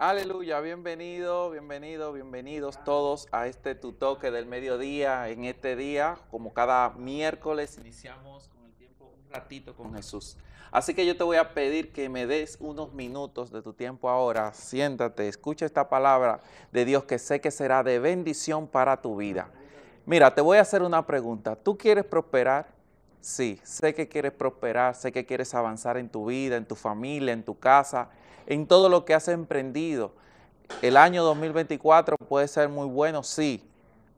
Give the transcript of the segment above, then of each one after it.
Aleluya, bienvenido, bienvenido, bienvenidos todos a este tu toque del mediodía. En este día, como cada miércoles, iniciamos con el tiempo un ratito con Jesús. Así que yo te voy a pedir que me des unos minutos de tu tiempo ahora. Siéntate, escucha esta palabra de Dios que sé que será de bendición para tu vida. Mira, te voy a hacer una pregunta. ¿Tú quieres prosperar? Sí, sé que quieres prosperar, sé que quieres avanzar en tu vida, en tu familia, en tu casa, en todo lo que has emprendido. El año 2024 puede ser muy bueno, sí,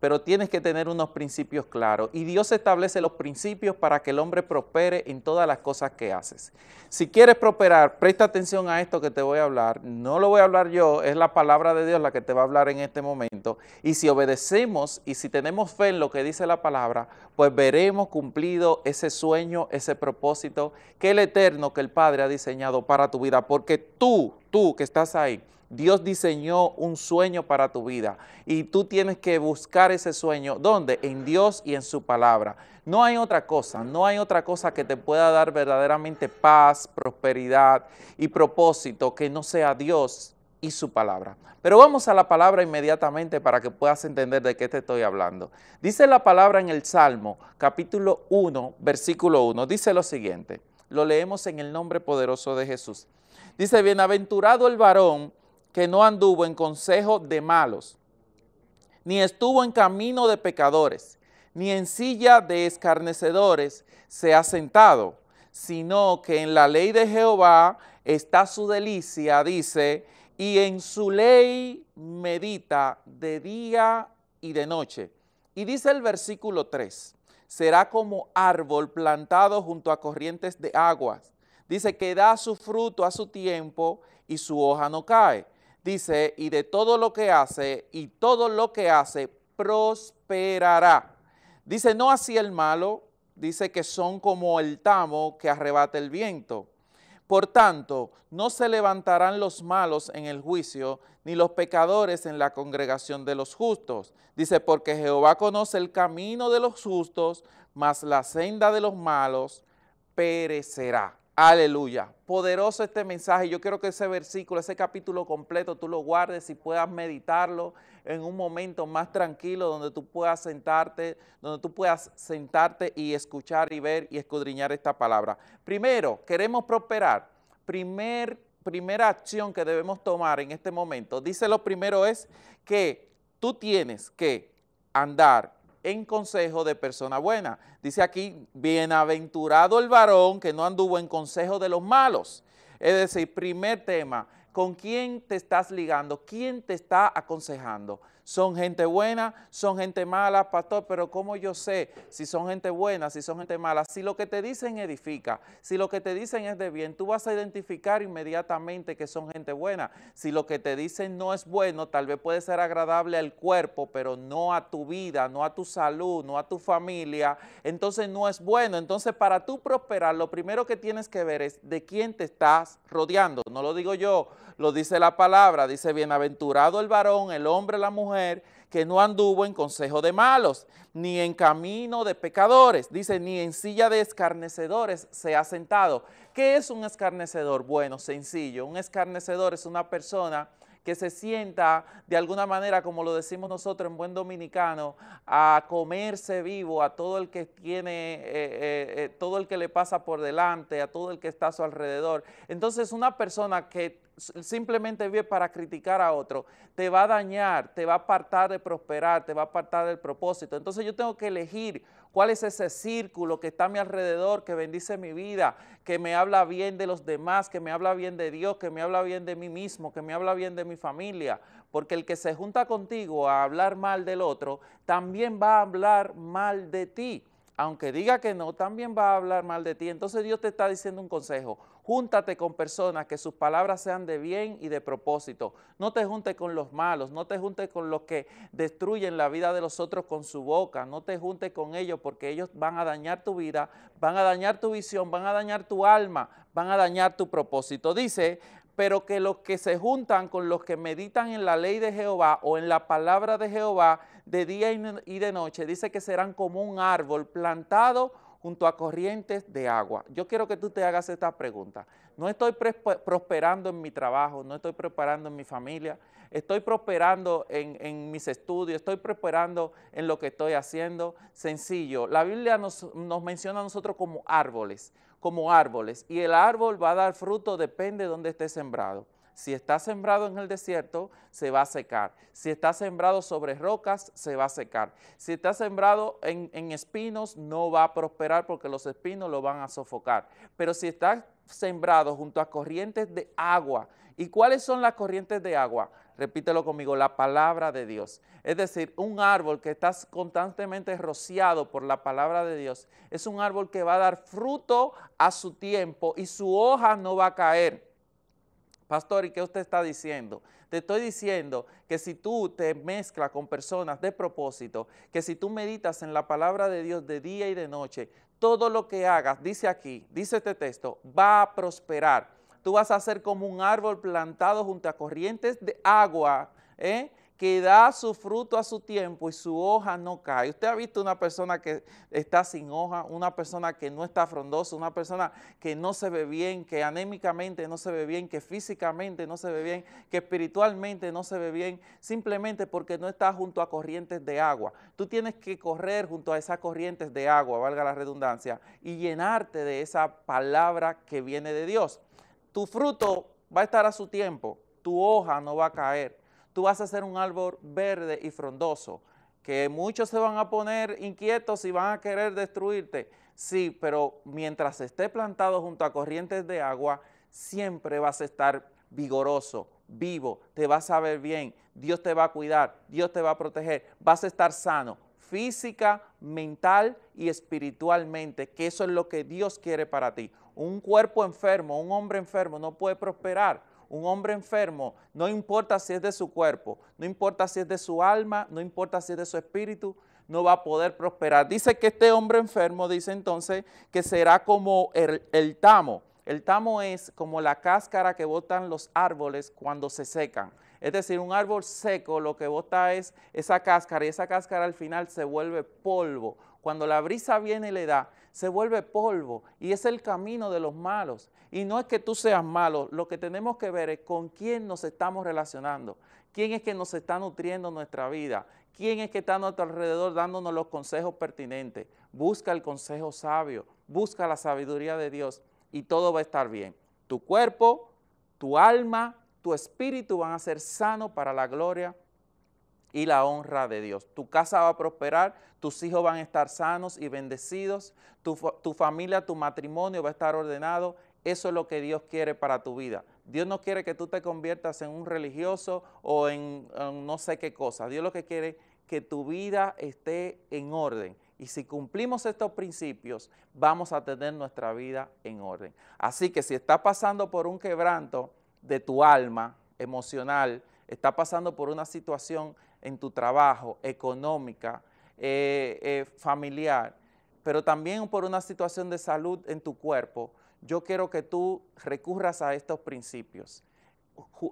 pero tienes que tener unos principios claros. Y Dios establece los principios para que el hombre prospere en todas las cosas que haces. Si quieres prosperar, presta atención a esto que te voy a hablar. No lo voy a hablar yo, es la palabra de Dios la que te va a hablar en este momento. Y si obedecemos y si tenemos fe en lo que dice la palabra, pues veremos cumplido ese sueño, ese propósito que el Eterno, que el Padre ha diseñado para tu vida. Porque tú, tú que estás ahí, Dios diseñó un sueño para tu vida y tú tienes que buscar ese sueño. ¿Dónde? En Dios y en su palabra. No hay otra cosa, no hay otra cosa que te pueda dar verdaderamente paz, prosperidad y propósito que no sea Dios y su palabra. Pero vamos a la palabra inmediatamente para que puedas entender de qué te estoy hablando. Dice la palabra en el Salmo, capítulo 1, versículo 1. Dice lo siguiente, lo leemos en el nombre poderoso de Jesús. Dice, bienaventurado el varón que no anduvo en consejo de malos, ni estuvo en camino de pecadores, ni en silla de escarnecedores se ha sentado, sino que en la ley de Jehová está su delicia, dice, y en su ley medita de día y de noche. Y dice el versículo 3, será como árbol plantado junto a corrientes de aguas. Dice que da su fruto a su tiempo y su hoja no cae dice, y de todo lo que hace, y todo lo que hace prosperará. Dice, no así el malo, dice que son como el tamo que arrebata el viento. Por tanto, no se levantarán los malos en el juicio, ni los pecadores en la congregación de los justos. Dice, porque Jehová conoce el camino de los justos, mas la senda de los malos perecerá. Aleluya. Poderoso este mensaje. Yo quiero que ese versículo, ese capítulo completo, tú lo guardes y puedas meditarlo en un momento más tranquilo donde tú puedas sentarte, donde tú puedas sentarte y escuchar y ver y escudriñar esta palabra. Primero, queremos prosperar. Primer, primera acción que debemos tomar en este momento. Dice lo primero es que tú tienes que andar en consejo de persona buena. Dice aquí, bienaventurado el varón que no anduvo en consejo de los malos. Es decir, primer tema, ¿con quién te estás ligando? ¿Quién te está aconsejando? son gente buena, son gente mala, pastor, pero ¿cómo yo sé si son gente buena, si son gente mala? Si lo que te dicen edifica, si lo que te dicen es de bien, tú vas a identificar inmediatamente que son gente buena. Si lo que te dicen no es bueno, tal vez puede ser agradable al cuerpo, pero no a tu vida, no a tu salud, no a tu familia, entonces no es bueno. Entonces para tú prosperar, lo primero que tienes que ver es de quién te estás rodeando. No lo digo yo, lo dice la palabra, dice bienaventurado el varón, el hombre, la mujer, que no anduvo en consejo de malos, ni en camino de pecadores, dice, ni en silla de escarnecedores se ha sentado. ¿Qué es un escarnecedor? Bueno, sencillo, un escarnecedor es una persona que se sienta de alguna manera, como lo decimos nosotros en buen dominicano, a comerse vivo a todo el que tiene, eh, eh, eh, todo el que le pasa por delante, a todo el que está a su alrededor. Entonces, una persona que simplemente vive para criticar a otro, te va a dañar, te va a apartar de prosperar, te va a apartar del propósito. Entonces yo tengo que elegir cuál es ese círculo que está a mi alrededor, que bendice mi vida, que me habla bien de los demás, que me habla bien de Dios, que me habla bien de mí mismo, que me habla bien de mi familia. Porque el que se junta contigo a hablar mal del otro, también va a hablar mal de ti aunque diga que no, también va a hablar mal de ti. Entonces Dios te está diciendo un consejo. Júntate con personas que sus palabras sean de bien y de propósito. No te juntes con los malos, no te juntes con los que destruyen la vida de los otros con su boca, no te juntes con ellos porque ellos van a dañar tu vida, van a dañar tu visión, van a dañar tu alma, van a dañar tu propósito. Dice, pero que los que se juntan con los que meditan en la ley de Jehová o en la palabra de Jehová de día y de noche, dice que serán como un árbol plantado junto a corrientes de agua. Yo quiero que tú te hagas esta pregunta. No estoy prosperando en mi trabajo, no estoy prosperando en mi familia, estoy prosperando en, mis estudios, estoy prosperando en lo que estoy haciendo. Sencillo, la Biblia nos, nos menciona a nosotros como árboles, como árboles, y el árbol va a dar fruto, depende de dónde esté sembrado. Si está sembrado en el desierto, se va a secar. Si está sembrado sobre rocas, se va a secar. Si está sembrado en, espinos, no va a prosperar porque los espinos lo van a sofocar. Pero si está sembrado junto a corrientes de agua, ¿y cuáles son las corrientes de agua? repítelo conmigo, la palabra de Dios. Es decir, un árbol que está constantemente rociado por la palabra de Dios es un árbol que va a dar fruto a su tiempo y su hoja no va a caer. Pastor, ¿y qué usted está diciendo? Te estoy diciendo que si tú te mezclas con personas de propósito, que si tú meditas en la palabra de Dios de día y de noche, todo lo que hagas, dice aquí, dice este texto, va a prosperar. Tú vas a ser como un árbol plantado junto a corrientes de agua, ¿eh? que da su fruto a su tiempo y su hoja no cae. Usted ha visto una persona que está sin hoja, una persona que no está frondosa, una persona que no se ve bien, que anémicamente no se ve bien, que físicamente no se ve bien, que espiritualmente no se ve bien, simplemente porque no está junto a corrientes de agua. Tú tienes que correr junto a esas corrientes de agua, valga la redundancia, y llenarte de esa palabra que viene de Dios. Tu fruto va a estar a su tiempo, tu hoja no va a caer tú vas a ser un árbol verde y frondoso, que muchos se van a poner inquietos y van a querer destruirte. Sí, pero mientras esté plantado junto a corrientes de agua, siempre vas a estar vigoroso, vivo, te vas a ver bien, Dios te va a cuidar, Dios te va a proteger, vas a estar sano física, mental y espiritualmente, que eso es lo que Dios quiere para ti. Un cuerpo enfermo, un hombre enfermo no puede prosperar un hombre enfermo, no importa si es de su cuerpo, no importa si es de su alma, no importa si es de su espíritu, no va a poder prosperar. Dice que este hombre enfermo, dice entonces, que será como el, tamo. El tamo es como la cáscara que botan los árboles cuando se secan. Es decir, un árbol seco lo que bota es esa cáscara y esa cáscara al final se vuelve polvo. Cuando la brisa viene y le da, se vuelve polvo y es el camino de los malos. Y no es que tú seas malo, lo que tenemos que ver es con quién nos estamos relacionando, quién es que nos está nutriendo nuestra vida, quién es que está a nuestro alrededor dándonos los consejos pertinentes. Busca el consejo sabio, busca la sabiduría de Dios y todo va a estar bien. Tu cuerpo, tu alma tu espíritu va a ser sano para la gloria y la honra de Dios. Tu casa va a prosperar, tus hijos van a estar sanos y bendecidos, tu, familia, tu matrimonio va a estar ordenado. Eso es lo que Dios quiere para tu vida. Dios no quiere que tú te conviertas en un religioso o en, en no sé qué cosa. Dios lo que quiere es que tu vida esté en orden. Y si cumplimos estos principios, vamos a tener nuestra vida en orden. Así que si estás pasando por un quebranto, de tu alma emocional está pasando por una situación en tu trabajo, económica, eh, eh, familiar, pero también por una situación de salud en tu cuerpo, yo quiero que tú recurras a estos principios.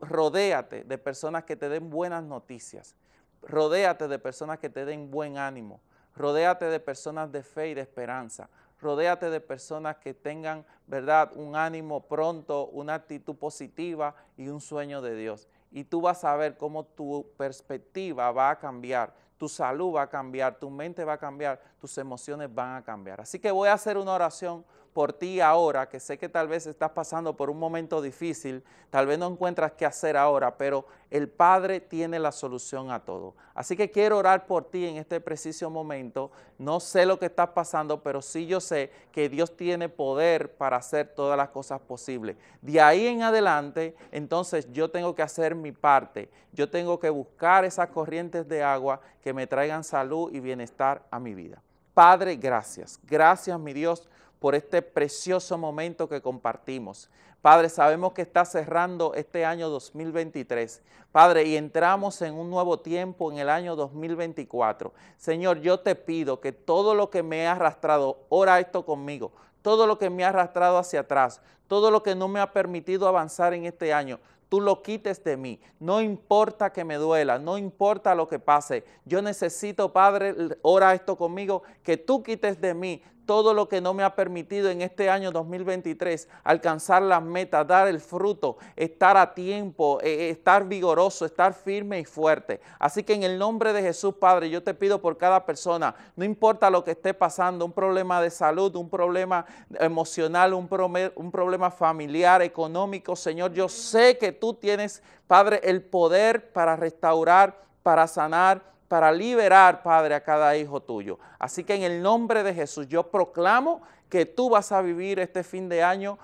Rodéate de personas que te den buenas noticias, rodéate de personas que te den buen ánimo, rodéate de personas de fe y de esperanza, rodéate de personas que tengan, ¿verdad?, un ánimo pronto, una actitud positiva y un sueño de Dios. Y tú vas a ver cómo tu perspectiva va a cambiar, tu salud va a cambiar, tu mente va a cambiar, tus emociones van a cambiar. Así que voy a hacer una oración por ti ahora, que sé que tal vez estás pasando por un momento difícil, tal vez no encuentras qué hacer ahora, pero el Padre tiene la solución a todo. Así que quiero orar por ti en este preciso momento. No sé lo que estás pasando, pero sí yo sé que Dios tiene poder para hacer todas las cosas posibles. De ahí en adelante, entonces yo tengo que hacer mi parte. Yo tengo que buscar esas corrientes de agua que me traigan salud y bienestar a mi vida. Padre, gracias. Gracias, mi Dios, por este precioso momento que compartimos. Padre, sabemos que está cerrando este año 2023. Padre, y entramos en un nuevo tiempo en el año 2024. Señor, yo te pido que todo lo que me ha arrastrado, ora esto conmigo, todo lo que me ha arrastrado hacia atrás, todo lo que no me ha permitido avanzar en este año, tú lo quites de mí. No importa que me duela, no importa lo que pase. Yo necesito, Padre, ora esto conmigo, que tú quites de mí todo lo que no me ha permitido en este año 2023 alcanzar las metas, dar el fruto, estar a tiempo, eh, eh, estar vigoroso, estar firme y fuerte. Así que en el nombre de Jesús, Padre, yo te pido por cada persona, no importa lo que esté pasando, un problema de salud, un problema emocional, un problema familiar, económico, Señor, yo sé que tú tienes, Padre, el poder para restaurar, para sanar, para liberar, Padre, a cada hijo tuyo. Así que en el nombre de Jesús yo proclamo que tú vas a vivir este fin de año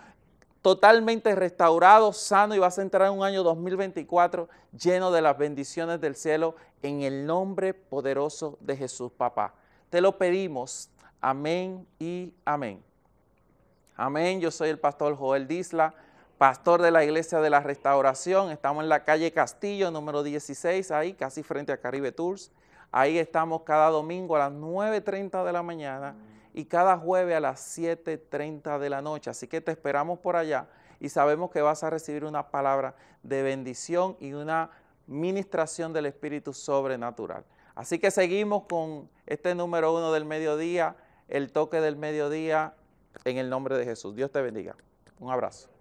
totalmente restaurado, sano y vas a entrar en un año 2024 lleno de las bendiciones del cielo en el nombre poderoso de Jesús, papá. Te lo pedimos. Amén y amén. Amén. Yo soy el pastor Joel Disla pastor de la Iglesia de la Restauración. Estamos en la calle Castillo, número 16, ahí, casi frente a Caribe Tours. Ahí estamos cada domingo a las 9.30 de la mañana y cada jueves a las 7.30 de la noche. Así que te esperamos por allá y sabemos que vas a recibir una palabra de bendición y una ministración del Espíritu sobrenatural. Así que seguimos con este número uno del mediodía, el toque del mediodía, en el nombre de Jesús. Dios te bendiga. Un abrazo.